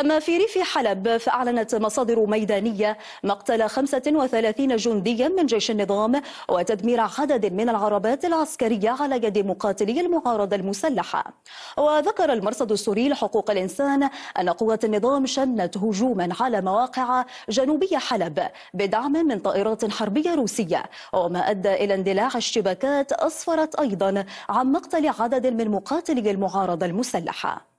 أما في ريف حلب فأعلنت مصادر ميدانية مقتل 35 جنديا من جيش النظام وتدمير عدد من العربات العسكرية على يد مقاتلي المعارضة المسلحة وذكر المرصد السوري لحقوق الإنسان أن قوات النظام شنت هجوما على مواقع جنوبية حلب بدعم من طائرات حربية روسية وما أدى إلى اندلاع الشبكات أسفرت أيضا عن مقتل عدد من مقاتلي المعارضة المسلحة